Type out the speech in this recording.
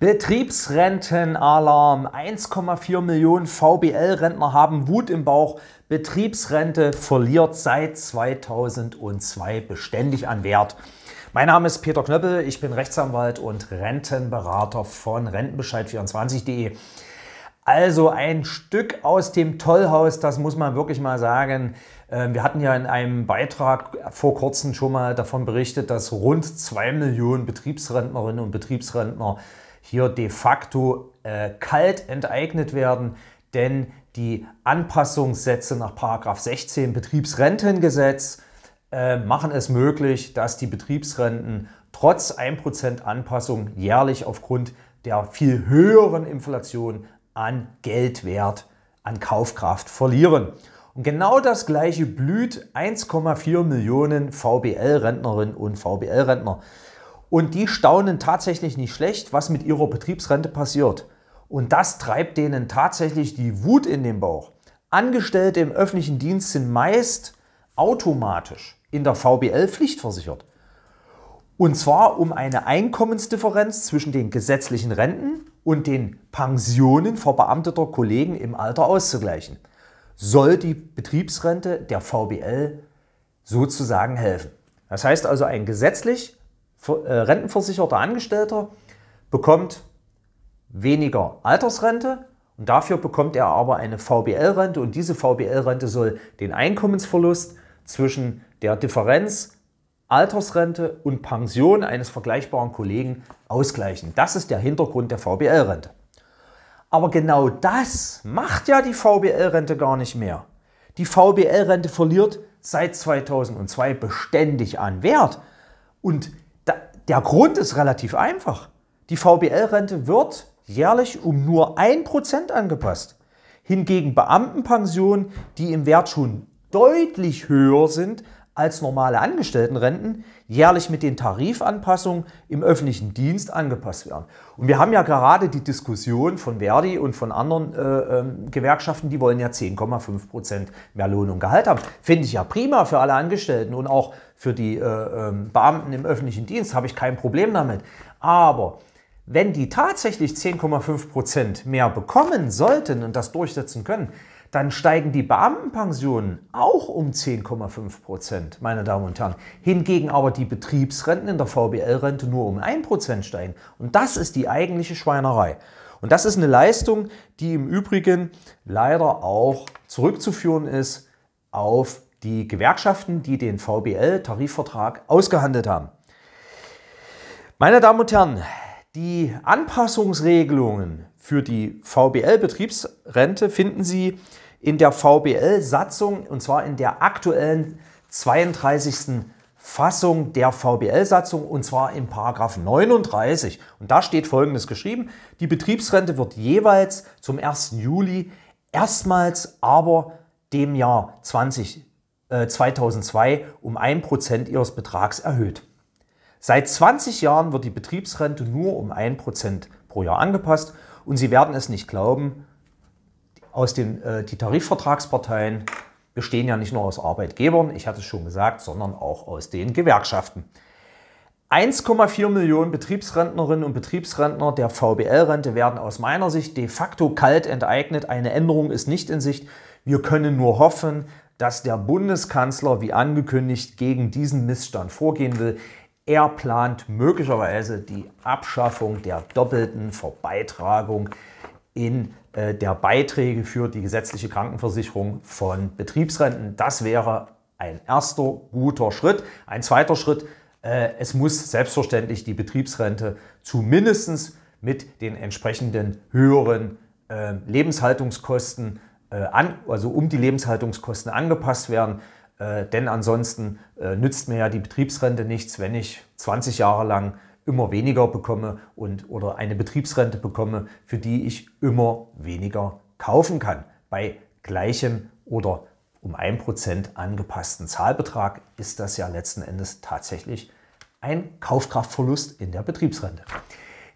Betriebsrentenalarm. 1,4 Millionen VBL-Rentner haben Wut im Bauch. Betriebsrente verliert seit 2002 beständig an Wert. Mein Name ist Peter Knöppel, ich bin Rechtsanwalt und Rentenberater von Rentenbescheid24.de. Also ein Stück aus dem Tollhaus, das muss man wirklich mal sagen. Ähm, wir hatten ja in einem Beitrag vor kurzem schon mal davon berichtet, dass rund zwei Millionen Betriebsrentnerinnen und Betriebsrentner hier de facto äh, kalt enteignet werden, denn die Anpassungssätze nach 16 Betriebsrentengesetz äh, machen es möglich, dass die Betriebsrenten trotz 1% Anpassung jährlich aufgrund der viel höheren Inflation an Geldwert, an Kaufkraft verlieren. Und genau das gleiche blüht 1,4 Millionen VBL-Rentnerinnen und VBL-Rentner. Und die staunen tatsächlich nicht schlecht, was mit ihrer Betriebsrente passiert. Und das treibt denen tatsächlich die Wut in den Bauch. Angestellte im öffentlichen Dienst sind meist automatisch in der VBL pflichtversichert. Und zwar um eine Einkommensdifferenz zwischen den gesetzlichen Renten und den Pensionen verbeamteter Kollegen im Alter auszugleichen. Soll die Betriebsrente der VBL sozusagen helfen. Das heißt also, ein gesetzlich äh, rentenversicherter Angestellter bekommt weniger Altersrente und dafür bekommt er aber eine VBL-Rente und diese VBL-Rente soll den Einkommensverlust zwischen der Differenz Altersrente und Pension eines vergleichbaren Kollegen ausgleichen. Das ist der Hintergrund der VBL-Rente. Aber genau das macht ja die VBL-Rente gar nicht mehr. Die VBL-Rente verliert seit 2002 beständig an Wert. Und der Grund ist relativ einfach. Die VBL-Rente wird jährlich um nur 1% angepasst. Hingegen Beamtenpensionen, die im Wert schon deutlich höher sind, als normale Angestelltenrenten jährlich mit den Tarifanpassungen im öffentlichen Dienst angepasst werden. Und wir haben ja gerade die Diskussion von Verdi und von anderen äh, ähm, Gewerkschaften, die wollen ja 10,5 Prozent mehr Lohn und Gehalt haben. Finde ich ja prima für alle Angestellten und auch für die äh, äh, Beamten im öffentlichen Dienst habe ich kein Problem damit. Aber wenn die tatsächlich 10,5 Prozent mehr bekommen sollten und das durchsetzen können, dann steigen die Beamtenpensionen auch um 10,5 Prozent, meine Damen und Herren. Hingegen aber die Betriebsrenten in der VBL-Rente nur um 1 Prozent steigen. Und das ist die eigentliche Schweinerei. Und das ist eine Leistung, die im Übrigen leider auch zurückzuführen ist auf die Gewerkschaften, die den VBL-Tarifvertrag ausgehandelt haben. Meine Damen und Herren, die Anpassungsregelungen für die VBL-Betriebsrente finden Sie in der VBL-Satzung, und zwar in der aktuellen 32. Fassung der VBL-Satzung, und zwar in Paragraph 39. Und da steht Folgendes geschrieben. Die Betriebsrente wird jeweils zum 1. Juli erstmals aber dem Jahr 20, äh, 2002 um 1% ihres Betrags erhöht. Seit 20 Jahren wird die Betriebsrente nur um 1% pro Jahr angepasst und Sie werden es nicht glauben, aus den, äh, die Tarifvertragsparteien bestehen ja nicht nur aus Arbeitgebern, ich hatte es schon gesagt, sondern auch aus den Gewerkschaften. 1,4 Millionen Betriebsrentnerinnen und Betriebsrentner der VBL-Rente werden aus meiner Sicht de facto kalt enteignet. Eine Änderung ist nicht in Sicht. Wir können nur hoffen, dass der Bundeskanzler, wie angekündigt, gegen diesen Missstand vorgehen will. Er plant möglicherweise die Abschaffung der doppelten Verbeitragung in äh, der Beiträge für die gesetzliche Krankenversicherung von Betriebsrenten. Das wäre ein erster guter Schritt. Ein zweiter Schritt, äh, es muss selbstverständlich die Betriebsrente zumindest mit den entsprechenden höheren äh, Lebenshaltungskosten an, also um die Lebenshaltungskosten angepasst werden. Äh, denn ansonsten äh, nützt mir ja die Betriebsrente nichts, wenn ich 20 Jahre lang immer weniger bekomme und oder eine Betriebsrente bekomme, für die ich immer weniger kaufen kann. Bei gleichem oder um 1% angepassten Zahlbetrag ist das ja letzten Endes tatsächlich ein Kaufkraftverlust in der Betriebsrente.